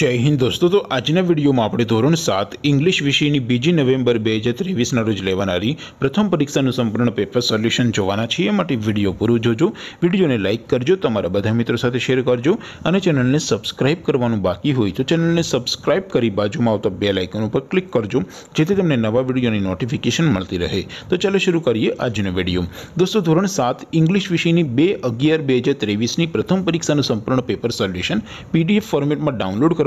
જય હિન્દ દોસ્તો તો આજના વિડીયોમાં આપણે ધોરણ સાત ઇંગ્લિશ વિષયની બીજી નવેમ્બર બે હજાર ત્રેવીસના રોજ લેવાનારી પ્રથમ પરીક્ષાનું સંપૂર્ણ પેપર સોલ્યુશન જોવાના છીએ એ માટે વિડીયો પૂરું જોજો વિડીયોને લાઇક કરજો તમારા બધા મિત્રો સાથે શેર કરજો અને ચેનલને સબસ્ક્રાઇબ કરવાનું બાકી હોય તો ચેનલને સબસ્ક્રાઇબ કરી બાજુમાં આવતા બે લાઇકન ઉપર ક્લિક કરજો જેથી તમને નવા વિડીયોની નોટિફિકેશન મળતી રહે તો ચાલો શરૂ કરીએ આજનો વિડીયો દોસ્તો ધોરણ સાત ઇંગ્લિશ વિષયની બે અગિયાર બે હજાર ત્રેવીસની પ્રથમ પરીક્ષાનું સંપૂર્ણ પેપર સોલ્યુશન પીડીએફ ફોર્મેટમાં ડાઉનલોડ કરો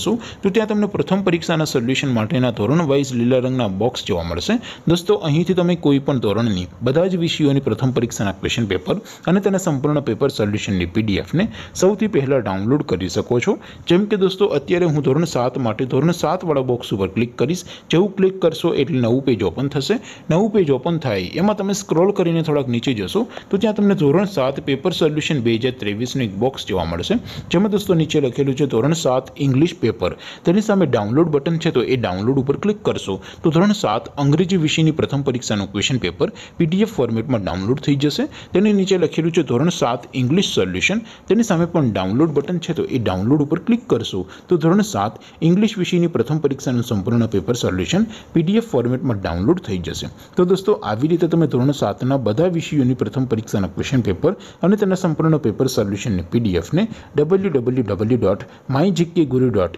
જશો તો ત્યાં તમને પ્રથમ પરીક્ષાના સોલ્યુશન માટેના ધોરણ વાઇઝ લીલા રંગના બોક્સ જોવા મળશે દોસ્તો અહીંથી તમે કોઈ પણ ધોરણની બધા જ વિષયોની પ્રથમ પરીક્ષાના ક્વેશ્ચન પેપર અને તેના સંપૂર્ણ પેપર સોલ્યુશનની પીડીએફને સૌથી પહેલાં ડાઉનલોડ કરી શકો છો જેમ કે દોસ્તો અત્યારે હું ધોરણ સાત માટે ધોરણ સાતવાળા બોક્સ ઉપર ક્લિક કરીશ જેવું ક્લિક કરશો એટલે નવું પેજ ઓપન થશે નવું પેજ ઓપન થાય એમાં તમે સ્ક્રોલ કરીને થોડાક નીચે જશો તો ત્યાં તમને ધોરણ સાત પેપર સોલ્યુશન બે હજાર ત્રેવીસનું એક બોક્સ જોવા મળશે જેમાં દોસ્તો નીચે લખેલું છે ધોરણ સાત ઇંગ્લિશ પેપર પેપર તેની સામે ડાઉનલોડ બટન છે તો એ ડાઉનલોડ ઉપર ક્લિક કરશો તો ધોરણ સાત અંગ્રેજી વિષયની પ્રથમ પરીક્ષાનું ક્વેશ્ચન પેપર પીડીએફ ફોર્મેટમાં ડાઉનલોડ થઈ જશે તેની નીચે લખેલું છે ધોરણ સાત ઇંગ્લિશ સોલ્યુશન તેની સામે પણ ડાઉનલોડ બટન છે તો એ ડાઉનલોડ ઉપર ક્લિક કરશો તો ધોરણ સાત ઇંગ્લિશ વિષયની પ્રથમ પરીક્ષાનું સંપૂર્ણ પેપર સોલ્યુશન પીડીએફ ફોર્મેટમાં ડાઉનલોડ થઈ જશે તો દોસ્તો આવી રીતે તમે ધોરણ સાતના બધા વિષયોની પ્રથમ પરીક્ષાના ક્વેશ્ચન પેપર અને તેના સંપૂર્ણ પેપર સોલ્યુશનની પીડીએફને W W W dot my GK guru dot